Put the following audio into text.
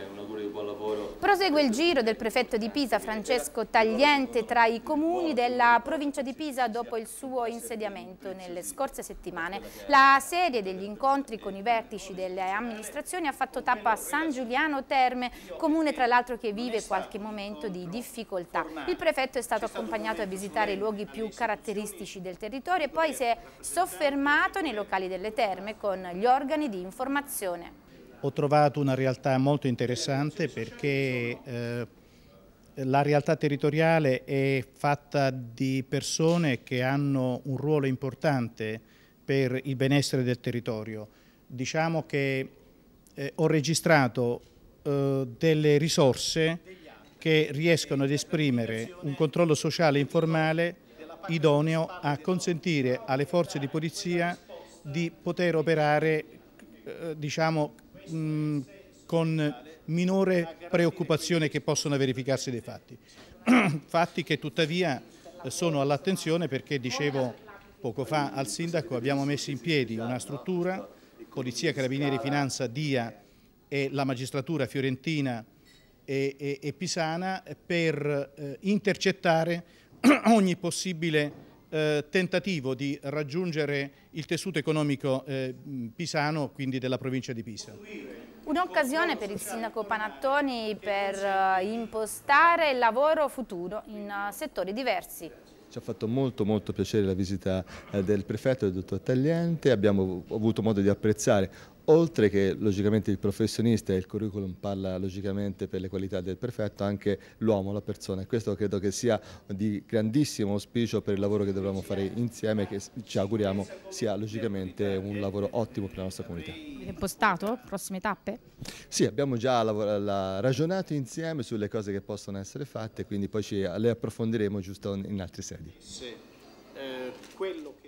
fare un augurio di buon lavoro. Prosegue il giro del prefetto di Pisa Francesco Tagliente tra i comuni della provincia di Pisa dopo il suo insediamento nelle scorse settimane. La serie degli incontri con i vertici delle amministrazioni ha fatto tappa a San Giuliano Terme, comune tra l'altro che vive qualche momento di difficoltà. Il prefetto è stato accompagnato a visitare i luoghi più caratteristici del territorio e poi si è soffermato nei locali delle terme con gli organi di informazione ho trovato una realtà molto interessante perché eh, la realtà territoriale è fatta di persone che hanno un ruolo importante per il benessere del territorio. Diciamo che eh, ho registrato eh, delle risorse che riescono ad esprimere un controllo sociale informale idoneo a consentire alle forze di polizia di poter operare eh, diciamo, con minore preoccupazione che possono verificarsi dei fatti. fatti che tuttavia eh, sono all'attenzione perché dicevo poco fa al Sindaco abbiamo messo in piedi una struttura, Polizia, Carabinieri, Finanza, DIA e la magistratura fiorentina e, e, e pisana per eh, intercettare ogni possibile eh, tentativo di raggiungere il tessuto economico eh, pisano, quindi della provincia di Pisa. Un'occasione per il sindaco Panattoni per eh, impostare il lavoro futuro in uh, settori diversi. Ci ha fatto molto, molto piacere la visita eh, del prefetto, del dottor Tagliente, abbiamo avuto modo di apprezzare oltre che logicamente il professionista e il curriculum parla logicamente per le qualità del prefetto, anche l'uomo, la persona e questo credo che sia di grandissimo auspicio per il lavoro che dovremmo fare insieme che ci auguriamo sia logicamente un lavoro ottimo per la nostra comunità. Impostato? Prossime tappe? Sì, abbiamo già ragionato insieme sulle cose che possono essere fatte, quindi poi ci, le approfondiremo giusto in altre sedi. Sì, eh,